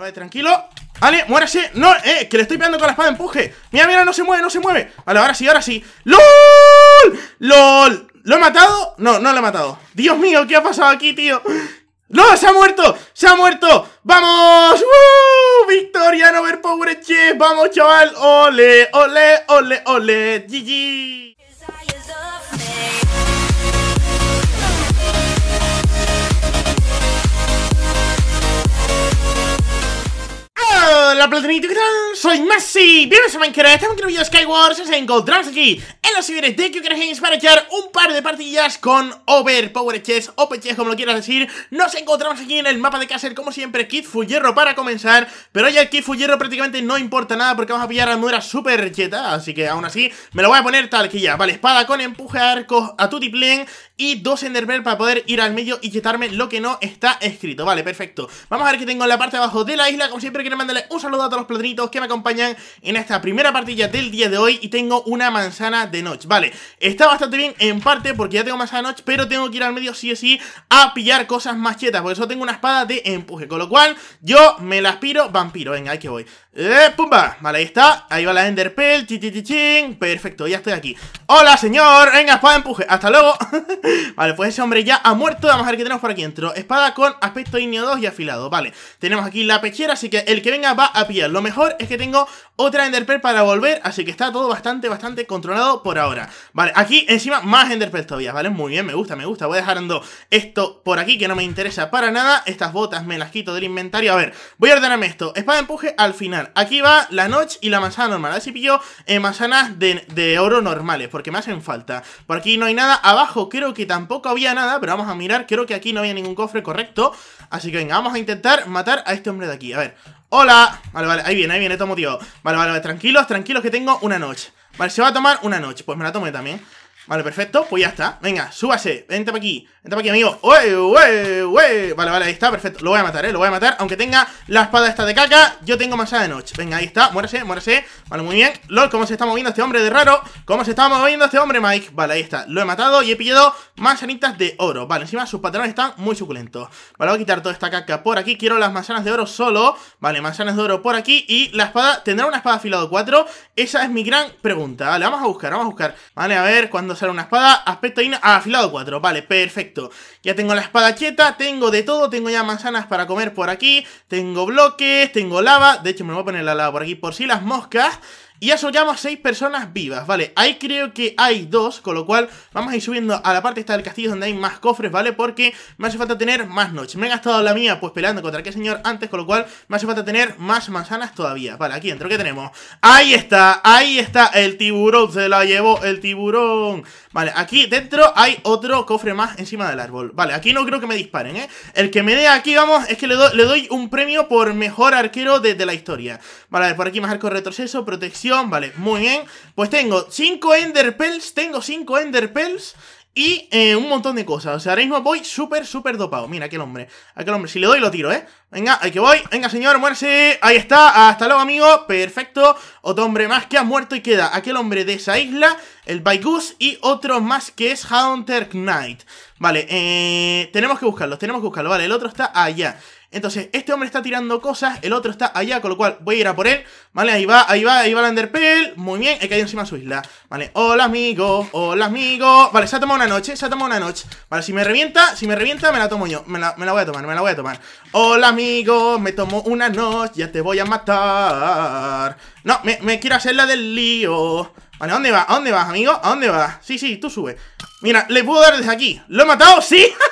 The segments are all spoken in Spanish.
Vale, tranquilo Vale, muérase No, eh, que le estoy pegando con la espada empuje Mira, mira, no se mueve, no se mueve Vale, ahora sí, ahora sí ¡LOL! ¡LOL! ¿Lo he matado? No, no lo he matado Dios mío, ¿qué ha pasado aquí, tío? ¡No! ¡Se ha muerto! ¡Se ha muerto! ¡Vamos! ¡Woo! ¡Victoria ver Overpower Chef! ¡Vamos, chaval! ¡Ole! ¡Ole! ¡Ole! ¡Ole! ¡GG! ¿qué tal? Soy Messi, bienvenidos a Minecraft, estamos en un video de Skywars, nos encontramos aquí en los servidores de Games para echar un par de partidas con Overpower Chess, OP Chess, como lo quieras decir Nos encontramos aquí en el mapa de Castle, como siempre, Kid Hierro para comenzar Pero ya el Kid Hierro prácticamente no importa nada porque vamos a pillar a armadura super cheta, así que aún así me lo voy a poner tal que ya Vale, espada con empuje, arco a Tutiplen y dos enderpearl para poder ir al medio y chetarme lo que no está escrito Vale, perfecto, vamos a ver que tengo en la parte de abajo de la isla, como siempre quiero mandarle un saludo a todos los platinitos que me acompañan en esta primera partida del día de hoy y tengo una manzana de noche vale, está bastante bien en parte porque ya tengo manzana de noche pero tengo que ir al medio sí o sí a pillar cosas más chetas, por eso tengo una espada de empuje, con lo cual yo me la aspiro, vampiro, venga, ahí que voy, eh, pumba, vale, ahí está, ahí va la enderpell, chi, chi, perfecto, ya estoy aquí, hola señor, venga, espada de empuje, hasta luego, vale, pues ese hombre ya ha muerto, vamos a ver qué tenemos por aquí dentro, espada con aspecto igneo 2 y afilado, vale, tenemos aquí la pechera, así que el que venga va a lo mejor es que tengo otra Enderpearl para volver, así que está todo bastante, bastante controlado por ahora. Vale, aquí encima más Enderpearl todavía, ¿vale? Muy bien, me gusta, me gusta. Voy dejando esto por aquí que no me interesa para nada. Estas botas me las quito del inventario. A ver, voy a ordenarme esto. Espada de empuje al final. Aquí va la noche y la manzana normal. así ver si pillo eh, manzanas de, de oro normales, porque me hacen falta. Por aquí no hay nada. Abajo creo que tampoco había nada, pero vamos a mirar. Creo que aquí no había ningún cofre correcto. Así que venga, vamos a intentar matar a este hombre de aquí. A ver, ¡Hola! Vale, vale, ahí viene, ahí viene, tomo tío Vale, vale, tranquilos, tranquilos que tengo una noche Vale, se va a tomar una noche, pues me la tomé también Vale, perfecto, pues ya está Venga, súbase, vente para aquí Vente para aquí, amigo ¡Uey, ue, ue! Vale, vale, ahí está, perfecto Lo voy a matar, eh, lo voy a matar Aunque tenga la espada esta de caca Yo tengo masa de noche Venga, ahí está, muérase, muérase Vale, muy bien LOL, cómo se está moviendo este hombre de raro Cómo se está moviendo este hombre, Mike Vale, ahí está Lo he matado y he pillado manzanitas de oro Vale, encima sus patrones están muy suculentos Vale, voy a quitar toda esta caca por aquí Quiero las manzanas de oro solo Vale, manzanas de oro por aquí Y la espada, ¿tendrá una espada afilado 4? Esa es mi gran pregunta Vale, vamos a buscar, vamos a buscar Vale, a ver, cuando usar una espada, aspecto ina... Ah, afilado 4, vale, perfecto. Ya tengo la espada cheta, tengo de todo, tengo ya manzanas para comer por aquí, tengo bloques, tengo lava, de hecho me voy a poner la lava por aquí por si las moscas... Y ya llama seis 6 personas vivas, ¿vale? Ahí creo que hay dos, con lo cual vamos a ir subiendo a la parte esta del castillo donde hay más cofres, ¿vale? Porque me hace falta tener más noches. Me he gastado la mía pues peleando contra aquel señor antes, con lo cual me hace falta tener más manzanas todavía. Vale, aquí dentro, ¿qué tenemos? Ahí está, ahí está el tiburón, se la llevó el tiburón. Vale, aquí dentro hay otro cofre más encima del árbol. Vale, aquí no creo que me disparen, ¿eh? El que me dé aquí, vamos, es que le, doy un premio por mejor arquero de, la historia. Vale, por aquí más arco retroceso, protección vale, muy bien. Pues tengo 5 Ender Pearls, tengo 5 Ender Pearls y eh, un montón de cosas. O sea, ahora mismo voy súper, súper dopado. Mira, aquel hombre, aquel hombre, si le doy lo tiro, ¿eh? Venga, ahí que voy, venga señor, muérese, ahí está, hasta luego amigo, perfecto. Otro hombre más que ha muerto y queda aquel hombre de esa isla, el Baigus y otro más que es Hunter Knight. Vale, eh, tenemos que buscarlos, tenemos que buscarlo, vale, el otro está allá. Entonces, este hombre está tirando cosas, el otro está allá, con lo cual voy a ir a por él. Vale, ahí va, ahí va, ahí va el Muy bien, he caído encima de su isla. Vale, hola amigo, hola amigo. Vale, se ha tomado una noche, se ha tomado una noche. Vale, si me revienta, si me revienta, me la tomo yo. Me la, voy a tomar, me la voy a tomar. Hola amigo, me tomo una noche, ya te voy a matar. No, me, quiero hacer la del lío. Vale, ¿a dónde vas? ¿A dónde vas, amigo? ¿A dónde vas? Sí, sí, tú sube. Mira, le puedo dar desde aquí. ¿Lo he matado? ¡Sí!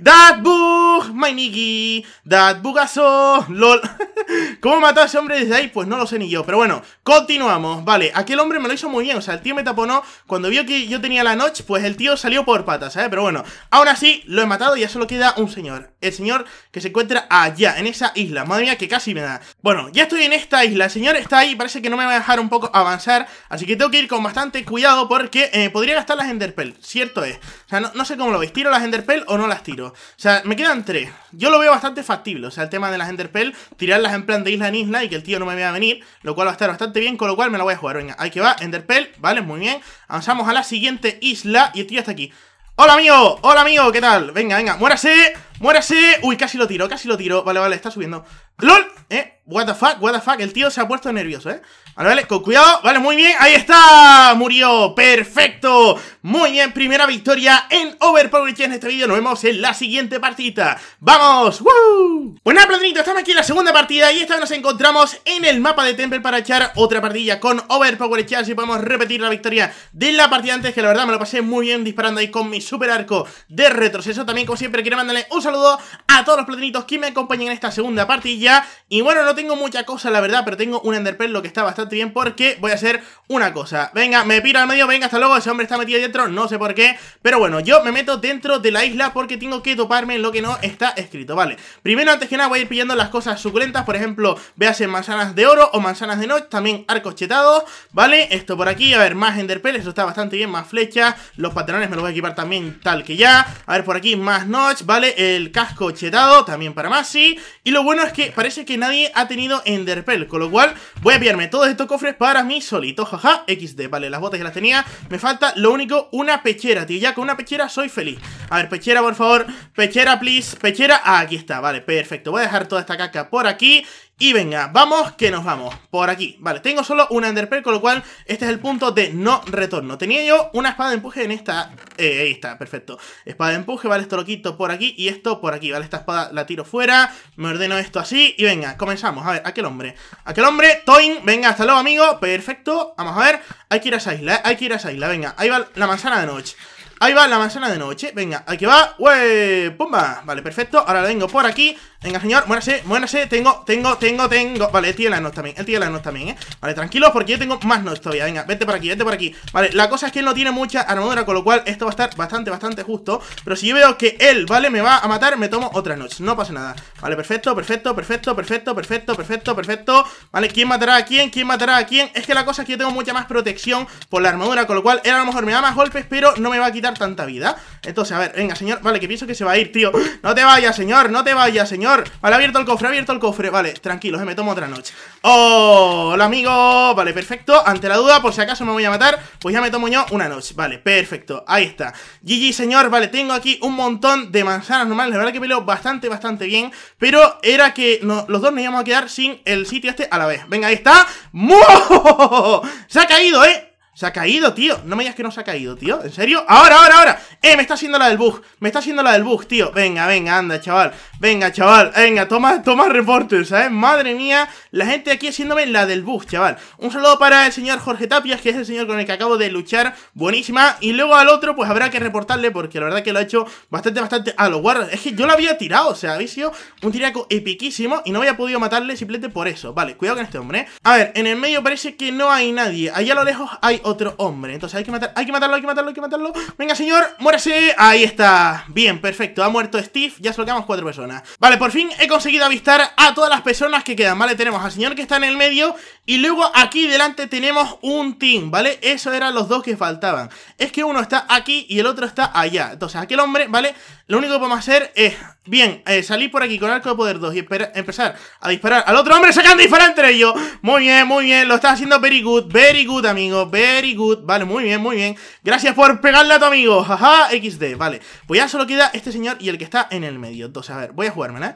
That bug, my niggy, that bugazo, lol. ¿Cómo matado a ese hombre desde ahí? Pues no lo sé ni yo. Pero bueno, continuamos. Vale, aquel hombre me lo hizo muy bien. O sea, el tío me taponó. Cuando vio que yo tenía la noche, pues el tío salió por patas, ¿sabes? Pero bueno, aún así lo he matado y ya solo queda un señor. El señor que se encuentra allá, en esa isla. Madre mía, que casi me da. Bueno, ya estoy en esta isla. El señor está ahí. Parece que no me va a dejar un poco avanzar. Así que tengo que ir con bastante cuidado porque eh, podría gastar las Enderpell. Cierto es. O sea, no, sé cómo lo veis. ¿Tiro las Enderpell o no las tiro. O sea, me quedan tres. Yo lo veo bastante factible. O sea, el tema de las Enderpell, tirarlas en plan de isla en isla y que el tío no me vea venir, lo cual va a estar bastante bien, con lo cual me la voy a jugar. Venga, ahí que va, Enderpell, vale, muy bien. Avanzamos a la siguiente isla y el tío está aquí. ¡Hola, amigo! ¡Hola, amigo! ¿Qué tal? Venga, venga, muérase. ¡Muérase! Uy, casi lo tiro, casi lo tiro. Vale, vale, está subiendo. ¡LOL! ¿Eh? What the fuck, what the fuck. El tío se ha puesto nervioso, ¿eh? Vale, vale, con cuidado. Vale, muy bien. Ahí está. Murió. Perfecto. Muy bien. Primera victoria en Overpower en este vídeo. Nos vemos en la siguiente partida. ¡Vamos! ¡Woo! Pues nada, Estamos aquí en la segunda partida. Y esta vez nos encontramos en el mapa de Temple para echar otra partida con Overpower Chance. Si y podemos repetir la victoria de la partida antes. Que la verdad me lo pasé muy bien disparando ahí con mi super arco de retroceso. También, como siempre, quiero mandarle un saludo saludo a todos los platinitos que me acompañan en esta segunda partida Y bueno, no tengo mucha cosa la verdad, pero tengo un enderpearl lo que está bastante bien porque voy a hacer una cosa Venga, me piro al medio, venga, hasta luego, ese hombre está metido dentro, no sé por qué Pero bueno, yo me meto dentro de la isla porque tengo que toparme en lo que no está escrito, vale Primero, antes que nada, voy a ir pillando las cosas suculentas, por ejemplo, hacer manzanas de oro o manzanas de noche, también arcos chetados, ¿vale? Esto por aquí, a ver, más enderpearl, eso está bastante bien, más flechas Los patrones me los voy a equipar también tal que ya A ver, por aquí, más notch, ¿vale? el casco chetado, también para más Y lo bueno es que parece que nadie ha tenido enderpel. con lo cual voy a pillarme todos estos cofres para mí solito, jaja, XD. Vale, las botas que las tenía, me falta lo único, una pechera, tío, ya con una pechera soy feliz. A ver, pechera, por favor, pechera, please, pechera, aquí está, vale, perfecto. Voy a dejar toda esta caca por aquí y venga, vamos que nos vamos Por aquí, vale, tengo solo una Enderpearl Con lo cual, este es el punto de no retorno Tenía yo una espada de empuje en esta eh, Ahí está, perfecto, espada de empuje Vale, esto lo quito por aquí y esto por aquí Vale, esta espada la tiro fuera, me ordeno esto así Y venga, comenzamos, a ver, aquel hombre Aquel hombre, Toin, venga, hasta luego amigo Perfecto, vamos a ver, hay que ir a esa isla eh, Hay que ir a esa isla, venga, ahí va la manzana de noche Ahí va la manzana de noche, venga, aquí va ¡Wey! ¡Pumba! Vale, perfecto, ahora vengo por aquí Venga, señor, muérase, muérase Tengo, tengo, tengo, tengo Vale, él tiene la noche también, él tiene la noche también, eh Vale, tranquilo porque yo tengo más noche todavía Venga, vete por aquí, vete por aquí Vale, la cosa es que él no tiene mucha armadura Con lo cual esto va a estar bastante, bastante justo Pero si yo veo que él, vale, me va a matar Me tomo otra noche, no pasa nada Vale, perfecto, perfecto, perfecto, perfecto, perfecto, perfecto, perfecto Vale, ¿quién matará a quién? ¿Quién matará a quién? Es que la cosa es que yo tengo mucha más protección por la armadura Con lo cual él a lo mejor me da más golpes Pero no me va a quitar tanta vida Entonces, a ver, venga, señor Vale, que pienso que se va a ir, tío No te vayas, señor, no te vayas, señor Vale, abierto el cofre, abierto el cofre Vale, tranquilos, me tomo otra noche ¡Oh! Hola, amigo Vale, perfecto Ante la duda, por si acaso me voy a matar Pues ya me tomo yo una noche Vale, perfecto Ahí está GG, señor Vale, tengo aquí un montón de manzanas normales La verdad que peleo bastante, bastante bien Pero era que los dos nos íbamos a quedar sin el sitio este a la vez Venga, ahí está ¡Muah! Se ha caído, ¿eh? Se ha caído, tío. No me digas que no se ha caído, tío. ¿En serio? ¡Ahora, ahora, ahora! ¡Eh, me está haciendo la del bug! Me está haciendo la del bug, tío. Venga, venga, anda, chaval. Venga, chaval. Venga, toma, toma reportes, ¿sabes? ¿eh? Madre mía, la gente aquí haciéndome la del bug, chaval. Un saludo para el señor Jorge Tapias, que es el señor con el que acabo de luchar. Buenísima. Y luego al otro, pues habrá que reportarle, porque la verdad que lo ha hecho bastante, bastante a los guardas. Es que yo lo había tirado, o sea, había sido un tiraco epiquísimo y no había podido matarle simplemente por eso. Vale, cuidado con este hombre, ¿eh? A ver, en el medio parece que no hay nadie. Allá a lo lejos hay otro hombre Entonces hay que matar, hay que matarlo, hay que matarlo, hay que matarlo Venga señor, muérase, ahí está Bien, perfecto, ha muerto Steve, ya soltamos cuatro personas Vale, por fin he conseguido avistar a todas las personas que quedan Vale, tenemos al señor que está en el medio Y luego aquí delante tenemos un team, ¿vale? Eso eran los dos que faltaban Es que uno está aquí y el otro está allá Entonces aquel hombre, ¿vale? Lo único que podemos hacer es Bien, eh, salir por aquí con arco de poder 2 y empezar a disparar al otro hombre sacando disparar entre ellos. Muy bien, muy bien, lo estás haciendo very good, very good, amigo, very good. Vale, muy bien, muy bien. Gracias por pegarle a tu amigo, jaja, XD, vale. Pues ya solo queda este señor y el que está en el medio. Entonces, a ver, voy a jugármela. ¿eh?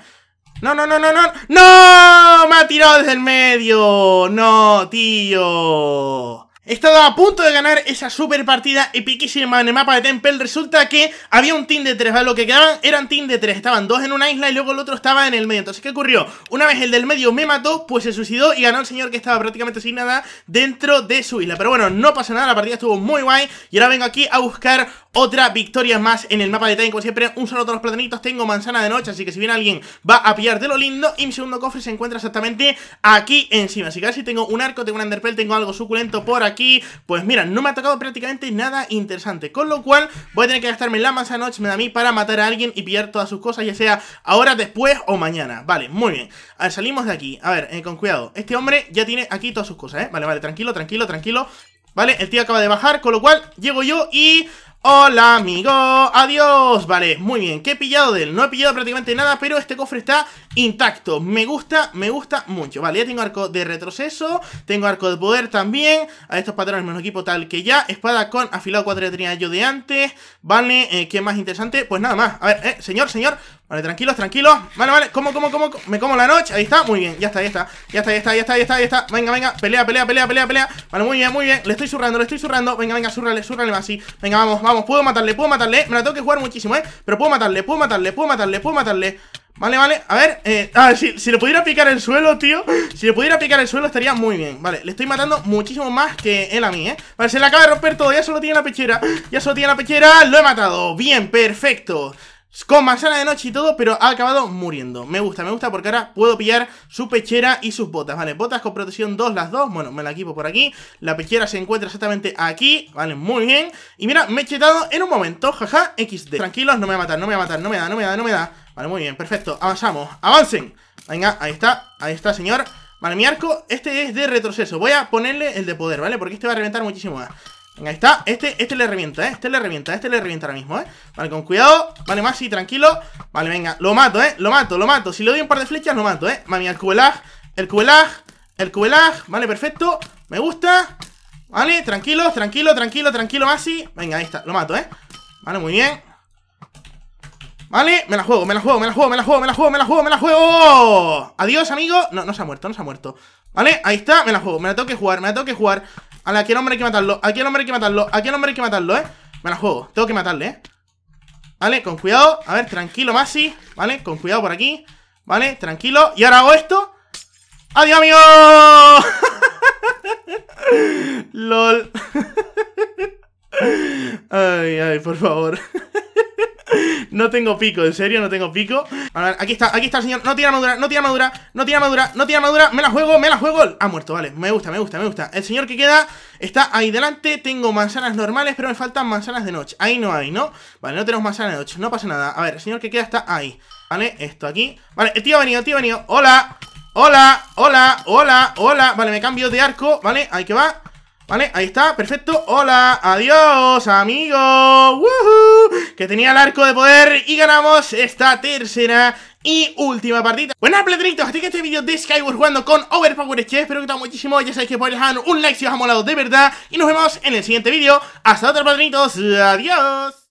No, no, no, no, no, no, me ha tirado desde el medio, no, tío he estado a punto de ganar esa super partida epiquísima en el mapa de Temple. Resulta que había un team de tres, ¿vale? Lo que quedaban eran team de tres. Estaban dos en una isla y luego el otro estaba en el medio. Entonces, ¿qué ocurrió? Una vez el del medio me mató, pues se suicidó y ganó el señor que estaba prácticamente sin nada dentro de su isla. Pero bueno, no pasa nada, la partida estuvo muy guay. Y ahora vengo aquí a buscar otra victoria más en el mapa de temple Como siempre, un solo de los platanitos. Tengo manzana de noche, así que si viene alguien va a pillar de lo lindo. Y mi segundo cofre se encuentra exactamente aquí encima. Así que a tengo un arco, tengo un underpell, tengo algo suculento por aquí aquí, pues mira, no me ha tocado prácticamente nada interesante. Con lo cual, voy a tener que gastarme la masa Me da mí para matar a alguien y pillar todas sus cosas, ya sea ahora, después o mañana. Vale, muy bien. A salimos de aquí. A ver, eh, con cuidado. Este hombre ya tiene aquí todas sus cosas, ¿eh? Vale, vale, tranquilo, tranquilo, tranquilo. Vale, el tío acaba de bajar, con lo cual llego yo y Hola amigo, adiós, vale, muy bien, ¿qué he pillado de él? No he pillado prácticamente nada, pero este cofre está intacto, me gusta, me gusta mucho, vale, ya tengo arco de retroceso, tengo arco de poder también, a estos patrones menos equipo tal que ya, espada con afilado 4 de yo de antes, vale, eh, ¿qué más interesante? Pues nada más, a ver, eh, señor, señor, Vale, tranquilos, tranquilos Vale, vale, cómo cómo cómo Me como la noche, ahí está, muy bien, ya está, ya está Ya está, ya está, ya está, ya está, ya está Venga, venga, pelea, pelea, pelea, pelea, pelea Vale, muy bien, muy bien, le estoy surrando le estoy surrando Venga, venga, surrale, surrale más, así Venga, vamos, vamos, puedo matarle, puedo matarle ¿eh? Me la tengo que jugar muchísimo, eh Pero puedo matarle, puedo matarle, puedo matarle, puedo matarle Vale, vale, a ver, eh, ah, si, si, le pudiera picar el suelo, tío Si le pudiera picar el suelo estaría muy bien Vale, le estoy matando muchísimo más que él a mí, ¿eh? Vale, se le acaba de romper todo, ya solo tiene la pechera Ya solo tiene la pechera, lo he matado Bien, perfecto con manzana de noche y todo, pero ha acabado muriendo. Me gusta, me gusta porque ahora puedo pillar su pechera y sus botas, ¿vale? Botas con protección 2, las dos. Bueno, me la equipo por aquí. La pechera se encuentra exactamente aquí, ¿vale? Muy bien. Y mira, me he chetado en un momento, jaja, XD. Tranquilos, no me va a matar, no me va a matar, no me da, no me da, no me da. Vale, muy bien, perfecto, avanzamos, avancen. Venga, ahí está, ahí está, señor. Vale, mi arco, este es de retroceso. Voy a ponerle el de poder, ¿vale? Porque este va a reventar muchísimo más. Venga, Ahí está, este, este le revienta, ¿eh? Este le revienta, este le revienta ahora mismo, ¿eh? Vale, con cuidado, vale, Masi, tranquilo Vale, venga, lo mato, ¿eh? Lo mato, lo mato Si le doy un par de flechas, lo mato, ¿eh? Mami, el cubelag, el cubelag, el cubelag Vale, perfecto, me gusta Vale, tranquilo, tranquilo, tranquilo, tranquilo, Masi. Venga, ahí está, lo mato, ¿eh? Vale, muy bien Vale, me la juego, me la juego, me la juego, me la juego, me la juego, me la juego, me la juego Adiós, amigo No, no se ha muerto, no se ha muerto Vale, ahí está, me la juego, me la tengo que jugar, me la tengo que jugar Aquí el hombre hay que matarlo, aquí el hombre hay que matarlo, aquí el hombre hay que matarlo, ¿eh? Me la juego, tengo que matarle, ¿eh? Vale, con cuidado, a ver, tranquilo, Masi Vale, con cuidado por aquí Vale, tranquilo, y ahora hago esto ¡Adiós, amigo! LOL Ay, ay, por favor no tengo pico, en serio, no tengo pico. aquí está, aquí está el señor. No tiene madura, no tiene madura no tiene madura, no tiene madura, Me la juego, me la juego. Ha muerto, vale. Me gusta, me gusta, me gusta. El señor que queda está ahí delante. Tengo manzanas normales, pero me faltan manzanas de noche. Ahí no hay, ¿no? Vale, no tenemos manzanas de noche. No pasa nada. A ver, el señor que queda está ahí. Vale, esto aquí. Vale, el tío ha venido, el tío ha venido. Hola. Hola, hola, hola, hola Vale, me cambio de arco, ¿vale? Ahí que va Vale, ahí está, perfecto Hola, adiós, Amigo, Que tenía el arco de poder Y ganamos esta tercera y última partida Buenas platinitos, hasta que este vídeo de Skyward jugando con Overpower Espero que te muchísimo, ya sabéis que podéis dejar un like si os ha molado de verdad Y nos vemos en el siguiente vídeo Hasta otra padrinitos. adiós